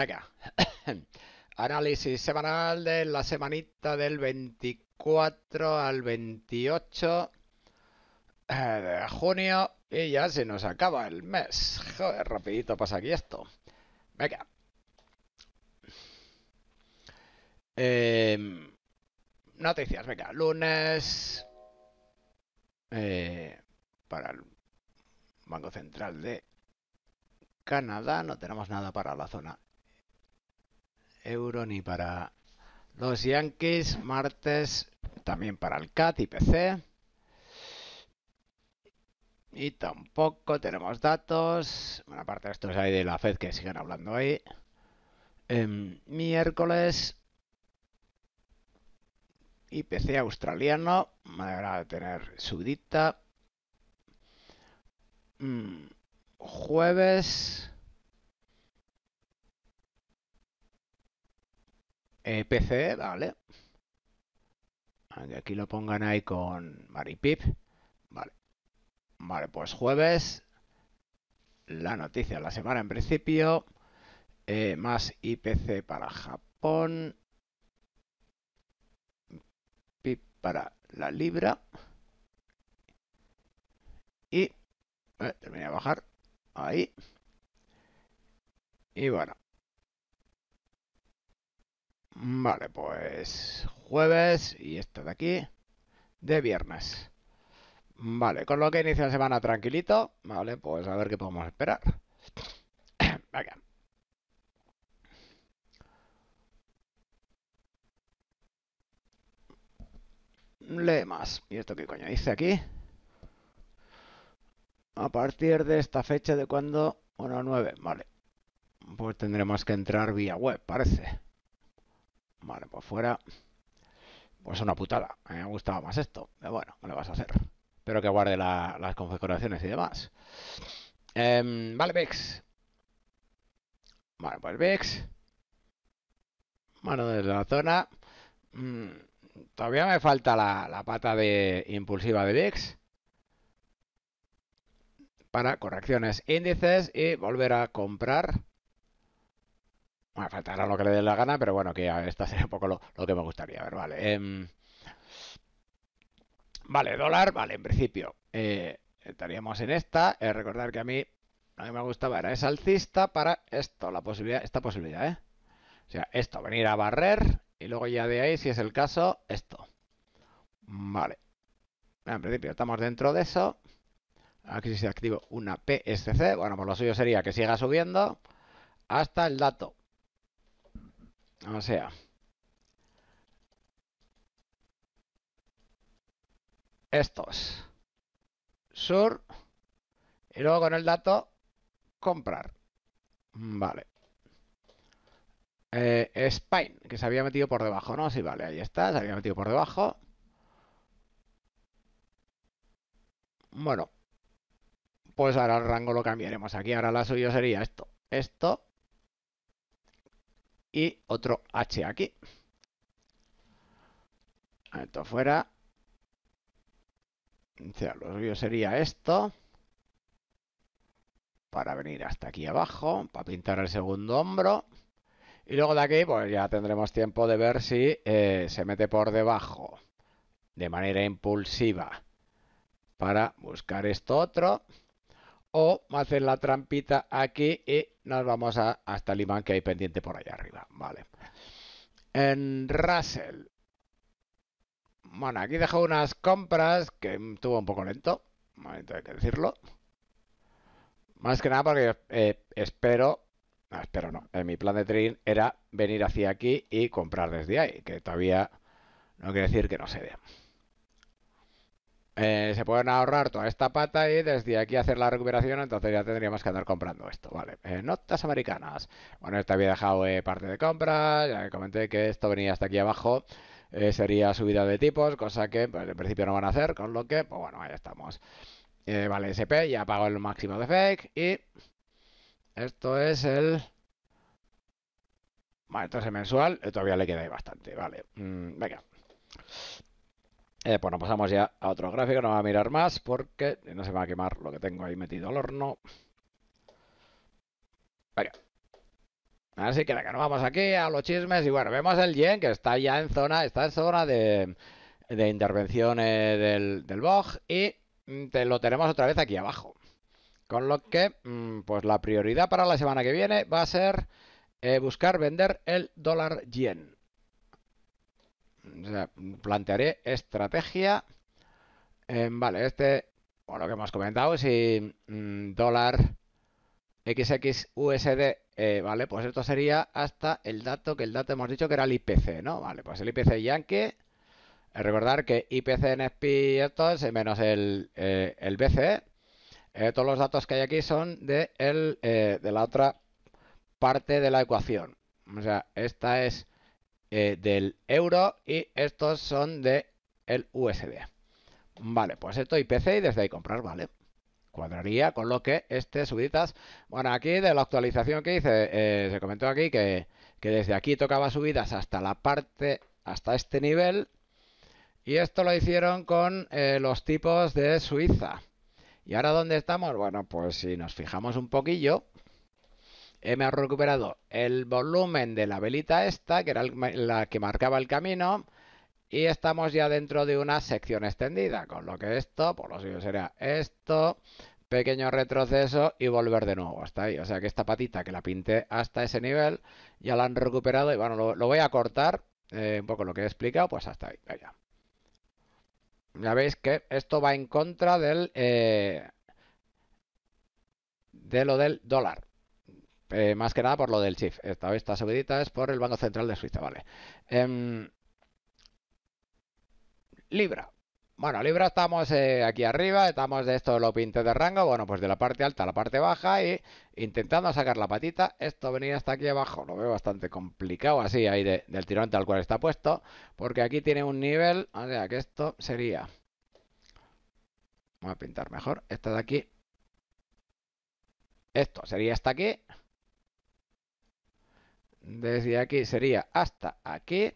Venga. Análisis semanal de la semanita del 24 al 28 eh, de junio. Y ya se nos acaba el mes. Joder, rapidito pasa aquí esto. Venga. Em, noticias, venga. Lunes. Eh, para el Banco Central de Canadá. No tenemos nada para la zona euro ni para los Yankees. Martes también para el CAT y PC. Y tampoco tenemos datos. Bueno, aparte de estos hay de la Fed que siguen hablando ahí. Em, miércoles miércoles. IPC australiano. Me de tener su mm, jueves. IPC, PC, vale. aquí lo pongan ahí con Maripip. Vale. Vale, pues jueves. La noticia de la semana en principio. Eh, más IPC para Japón. pip para la libra. Y... Eh, terminé de bajar. Ahí. Y bueno, Vale, pues jueves y esto de aquí de viernes. Vale, con lo que inicia la semana tranquilito. Vale, pues a ver qué podemos esperar. Venga. Lee más. ¿Y esto qué coño dice aquí? A partir de esta fecha de cuando... Bueno, 9, vale. Pues tendremos que entrar vía web, parece. Vale, pues fuera. Pues una putada. A mí me gustaba más esto. Pero bueno, lo vas a hacer. Espero que guarde las configuraciones y demás. Em, vale, VIX. Vale, pues VIX. Mano de la zona. Mm, todavía me falta la, pata de impulsiva de VIX. Para correcciones índices y volver a comprar bueno, faltará lo que le dé la gana, pero bueno, que esta sería un poco lo, que me gustaría. ver, vale. Em, vale, dólar, vale, en principio. Eh, estaríamos en esta. es eh, recordar que a mí lo que me gustaba era es alcista para esto, la posibilidad, esta posibilidad, ¿eh? O sea, esto, venir a barrer y luego ya de ahí, si es el caso, esto. Vale. Ah, en principio estamos dentro de eso. Aquí se activa una PSC. Bueno, pues lo suyo sería que siga subiendo hasta el dato. O sea, estos. Sur. Y luego con el dato, comprar. Vale. Eh, Spine, que se había metido por debajo, ¿no? Sí, vale, ahí está, se había metido por debajo. Bueno, pues ahora el rango lo cambiaremos aquí. Ahora la suya sería esto, esto y otro H aquí. Esto fuera. O sea, lo suyo sería esto. Para venir hasta aquí abajo, para pintar el segundo hombro. Y luego de aquí, pues ya tendremos tiempo de ver si eh, se mete por debajo. De manera impulsiva. Para buscar esto otro o hacer la trampita aquí y nos vamos a, hasta imán que hay pendiente por allá arriba. Vale. En Russell. Bueno, aquí dejó unas compras que estuvo un poco lento. Momento hay que decirlo. Más que nada porque eh, espero... No, espero no. En eh, mi plan de trading era venir hacia aquí y comprar desde ahí. Que todavía no quiere decir que no se vea eh, se pueden ahorrar toda esta pata y desde aquí hacer la recuperación, entonces ya tendríamos que andar comprando esto, ¿vale? Eh, notas americanas. Bueno, esta había dejado eh, parte de compra, ya comenté que esto venía hasta aquí abajo. sería subida de tipos, cosa que pues, en principio no van a hacer, con lo que, pues bueno, ahí estamos. vale, SP ya pago el máximo de fake y esto es el... Bueno, esto mensual, todavía le queda ahí bastante, vale. Mm, venga. Eh, pues nos pasamos ya a otro gráfico, no va a mirar más porque no se va a quemar lo que tengo ahí metido al horno. Así que que nos vamos aquí a los chismes y bueno, vemos el yen que está ya en zona, está en zona de, intervenciones intervención eh, del, del y mm, lo tenemos otra vez aquí abajo. Con lo que, mm, pues la prioridad para la semana que viene va a ser eh, buscar vender el dólar yen plantearé estrategia. Em, vale, este, bueno, lo que hemos comentado, si mm, dólar XXUSD, USD eh, vale, pues esto sería hasta el dato, que el dato hemos dicho que era el IPC, ¿no? Vale, pues el IPC Yankee. Eh, recordar que IPC en SPI es menos el, eh, BCE, todos los datos que hay aquí son de, de la otra parte de la ecuación. O sea, esta es eh, del euro y estos son de el USD. Vale, pues esto PC y desde ahí comprar, vale. Cuadraría con lo que este subidas. Bueno, aquí de la actualización que hice, eh, se comentó aquí que, desde aquí tocaba subidas hasta la parte, hasta este nivel. Y esto lo hicieron con eh, los tipos de Suiza. ¿Y ahora dónde estamos? Bueno, pues si nos fijamos un poquillo, eh, me ha recuperado el volumen de la velita esta, que era la que marcaba el camino, y estamos ya dentro de una sección extendida, con lo que esto, por lo suyo sería esto, pequeño retroceso y volver de nuevo hasta ahí. O sea que esta patita que la pinté hasta ese nivel, ya la han recuperado y bueno, lo, voy a cortar eh, un poco lo que he explicado, pues hasta ahí, Ya veis que esto va en contra del... Eh, de lo del dólar. Eh, más que nada por lo del chip Esta, está subidita es por el Banco Central de Suiza, vale. Em, Libra. Bueno, Libra estamos eh, aquí arriba, estamos de esto lo pinté de rango, bueno, pues de la parte alta a la parte baja y intentando sacar la patita. Esto venía hasta aquí abajo lo veo bastante complicado así ahí del tirante al cual está puesto, porque aquí tiene un nivel, o sea que esto sería... Voy a pintar mejor, esta de aquí. Esto sería hasta aquí desde aquí sería hasta aquí.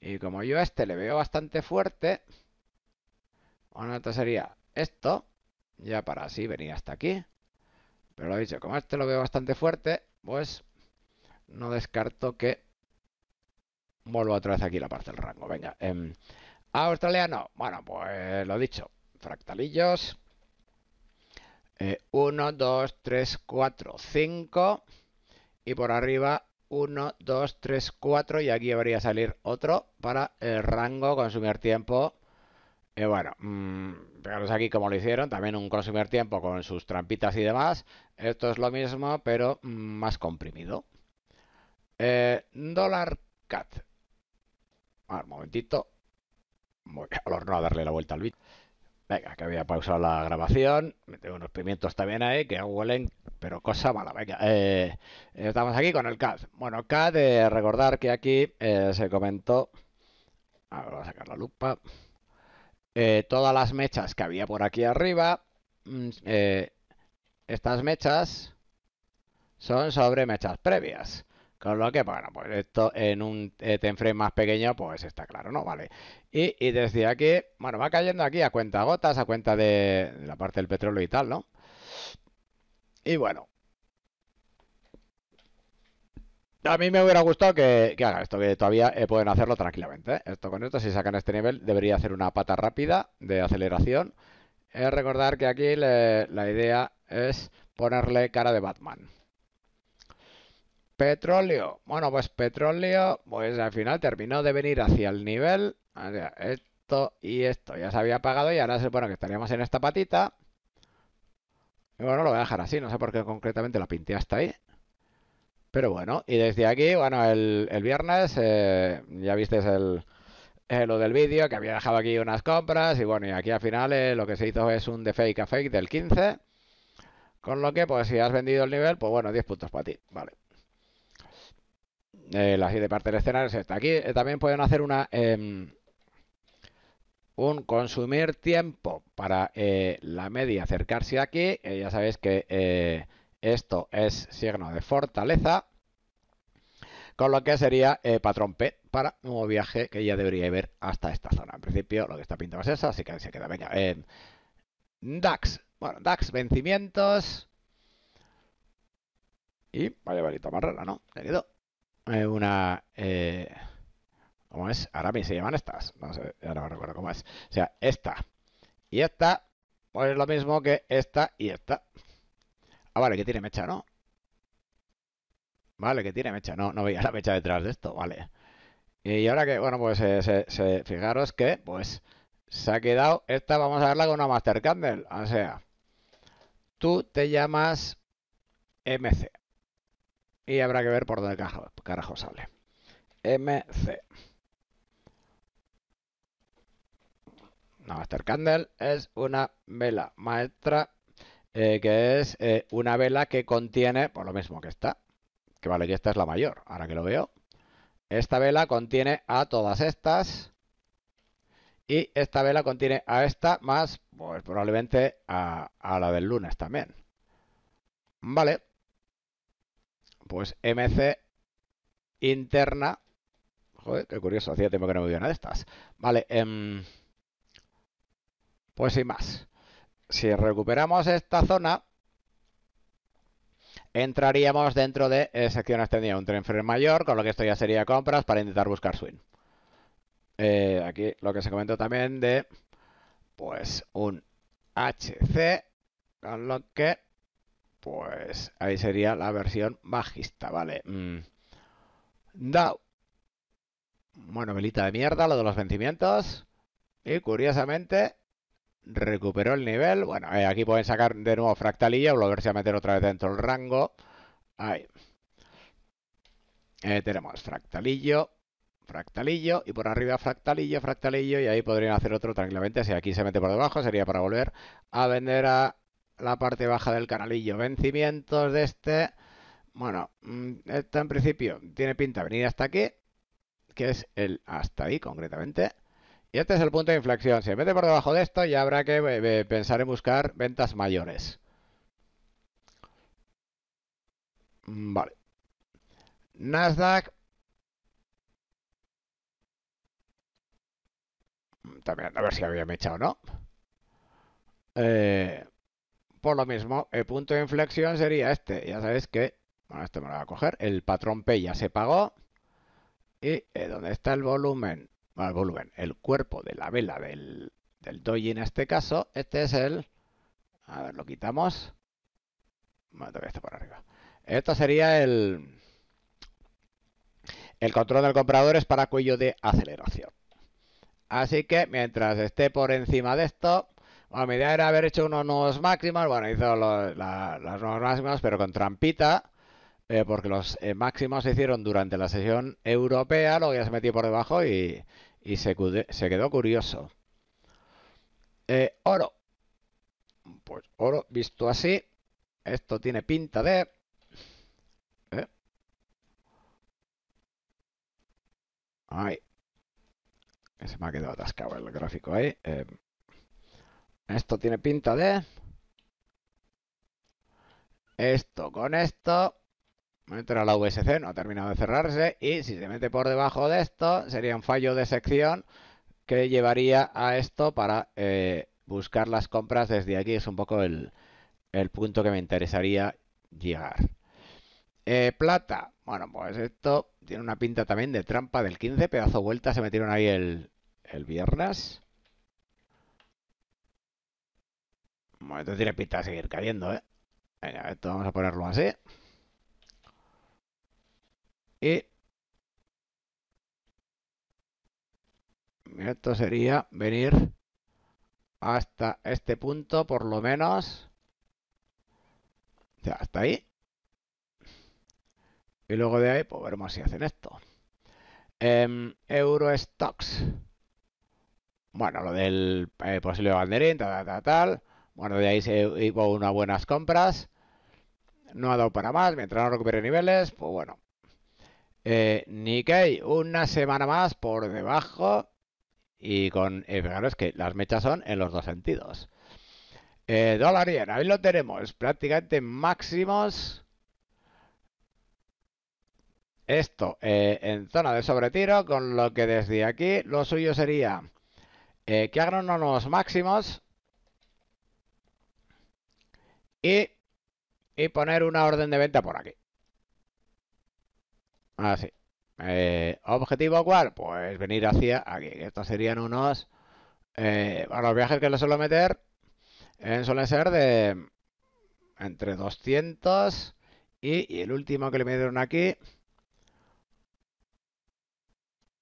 Y como yo a este le veo bastante fuerte, bueno, esto sería esto, ya para así venía hasta aquí. Pero lo he dicho, como a este lo veo bastante fuerte, pues no descarto que vuelva otra vez aquí la parte del rango. Venga, eh, australiano, bueno, pues lo dicho, fractalillos. 1, 2, 3, 4, 5 y por arriba 1, 2, 3, 4 y aquí debería salir otro para el rango consumir tiempo. Y bueno, mmm, aquí como lo hicieron, también un consumir tiempo con sus trampitas y demás. Esto es lo mismo, pero mm, más comprimido. Eh, dólar cat. un momentito. Voy a darle la vuelta al bit. Venga, que había pausado la grabación. Me tengo unos pimientos también ahí que huelen, pero cosa mala. Venga, eh, estamos aquí con el CAD. Bueno, CAD, de eh, recordar que aquí eh, se comentó. ver, voy a sacar la lupa. todas las mechas que había por aquí arriba. Mm, estas mechas son sobre mechas previas lo que, bueno, pues esto en un eh, frame más pequeño, pues está claro, ¿no? Vale. Y, y desde aquí, bueno, va cayendo aquí a cuenta gotas, a cuenta de la parte del petróleo y tal, ¿no? Y bueno, a mí me hubiera gustado que, haga esto, que todavía eh, pueden hacerlo tranquilamente. ¿eh? Esto con esto, si sacan este nivel, debería hacer una pata rápida de aceleración. Es recordar que aquí la idea es ponerle cara de Batman. Petróleo. Bueno, pues petróleo, pues al final terminó de venir hacia el nivel. esto y esto ya se había pagado y ahora se bueno que estaríamos en esta patita. Y bueno, lo voy a dejar así, no sé por qué concretamente la pinté hasta ahí. Pero bueno, y desde aquí, bueno, el, viernes eh, ya visteis el, eh, lo del vídeo, que había dejado aquí unas compras. Y bueno, y aquí al final eh, lo que se hizo es un de fake a fake del 15. Con lo que, pues si has vendido el nivel, pues bueno, 10 puntos para ti. Vale. Eh, la siguiente de parte del escenario es esta. Aquí eh, también pueden hacer una em, un consumir tiempo para eh, la media acercarse aquí. ya sabéis que esto es signo de fortaleza. Con lo que sería patrón P para un nuevo viaje que ya debería ir hasta esta zona. En principio lo que está pintado es eso, así que se queda. Venga. Em, DAX. Bueno, DAX vencimientos. Y vaya varita más rara, ¿no? querido eh, una... Eh, ¿Cómo es? Ahora me se llaman estas. No sé, ahora no recuerdo cómo es. O sea, esta y esta, pues es lo mismo que esta y esta. Ah, vale, que tiene mecha, ¿no? Vale, que tiene mecha. No, no veía la mecha detrás de esto, vale. Y ahora que, bueno, pues eh, se, fijaros que, pues, se ha quedado. Esta vamos a verla con una Master Candle. O sea, tú te llamas MC. Y habrá que ver por dónde carajo sale. MC. Master Candle es una vela maestra eh, que es eh, una vela que contiene, por lo mismo que esta, que vale que esta es la mayor, ahora que lo veo. Esta vela contiene a todas estas y esta vela contiene a esta más, pues probablemente a, a la del lunes también. Vale, pues MC interna. Joder, qué curioso, hacía tiempo que no me dio una de estas. Vale, em, pues sin más. Si recuperamos esta zona, entraríamos dentro de secciones sección un tren mayor, con lo que esto ya sería compras para intentar buscar swing. Eh, aquí lo que se comentó también de, pues, un HC, con lo que pues ahí sería la versión bajista, ¿vale? Mm. Bueno, melita de mierda, lo de los vencimientos. Y curiosamente, recuperó el nivel. Bueno, eh, aquí pueden sacar de nuevo fractalillo. o volverse a meter otra vez dentro del rango. Ahí. Eh, tenemos fractalillo, fractalillo y por arriba fractalillo, fractalillo y ahí podrían hacer otro tranquilamente. Si aquí se mete por debajo sería para volver a vender a la parte baja del canalillo. Vencimientos de este. Bueno, mm, esto en principio tiene pinta de venir hasta aquí, que es el hasta ahí concretamente. Y este es el punto de inflexión. Si mete por debajo de esto, ya habrá que eh, pensar en buscar ventas mayores. Mm, vale. Nasdaq. Mm, también, a ver si había mecha o no. Eh, por lo mismo, el punto de inflexión sería este. Ya sabéis que, bueno, este me lo voy a coger, el patrón P ya se pagó. Y eh, dónde donde está el volumen, el volumen, el cuerpo de la vela del, del doji en este caso, este es el, a ver, lo quitamos. por arriba. Esto sería el, el control del comprador es para cuello de aceleración. Así que mientras esté por encima de esto, a mi idea era haber hecho unos nuevos máximos. Bueno, hizo los, las nuevas máximas, pero con trampita. Eh, porque los eh, máximos se hicieron durante la sesión europea, luego ya se metió por debajo y, se, quedó curioso. Eh, oro. Pues oro visto así. Esto tiene pinta de... Ahí. Se me ha quedado atascado el gráfico ahí. Esto tiene pinta de... Esto con esto. Mientras a la USC no ha terminado de cerrarse. Y si se mete por debajo de esto, sería un fallo de sección que llevaría a esto para eh, buscar las compras desde aquí. Es un poco el, punto que me interesaría llegar. Eh, plata. Bueno, pues esto tiene una pinta también de trampa del 15. Pedazo vuelta se metieron ahí el, el viernes. Bueno, esto tiene pinta de seguir cayendo, ¿eh? Venga, esto vamos a ponerlo así. Y... Esto sería venir hasta este punto, por lo menos. ya hasta ahí. Y luego de ahí, pues veremos si hacen esto. Em, Euro Stocks. Bueno, lo del eh, posible banderín, tal, tal, tal. Bueno, de ahí se hubo unas buenas compras. No ha dado para más. Mientras no recupere niveles, pues bueno. Eh, hay una semana más por debajo. Y con. es eh, que las mechas son en los dos sentidos. Eh, dólar yen, ahí lo tenemos. Prácticamente máximos. Esto eh, en zona de sobretiro, con lo que desde aquí lo suyo sería eh, que hagan unos máximos y, poner una orden de venta por aquí. Así. Eh, ¿Objetivo cuál? Pues venir hacia aquí. Estos serían unos... Eh, a los viajes que le suelo meter eh, suelen ser de entre 200 y, el último que le metieron aquí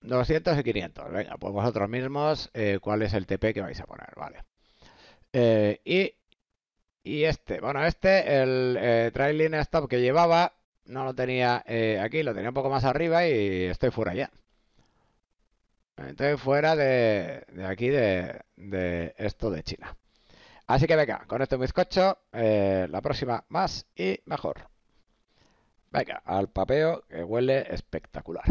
200 y 500. Venga, pues vosotros mismos eh, cuál es el TP que vais a poner, ¿vale? y y este, bueno, este, el eh, trailing stop que llevaba, no lo tenía eh, aquí, lo tenía un poco más arriba y estoy fuera ya. Estoy fuera de, aquí, de, esto de China. Así que venga, con este bizcocho, eh, la próxima más y mejor. Venga, al papeo que huele espectacular.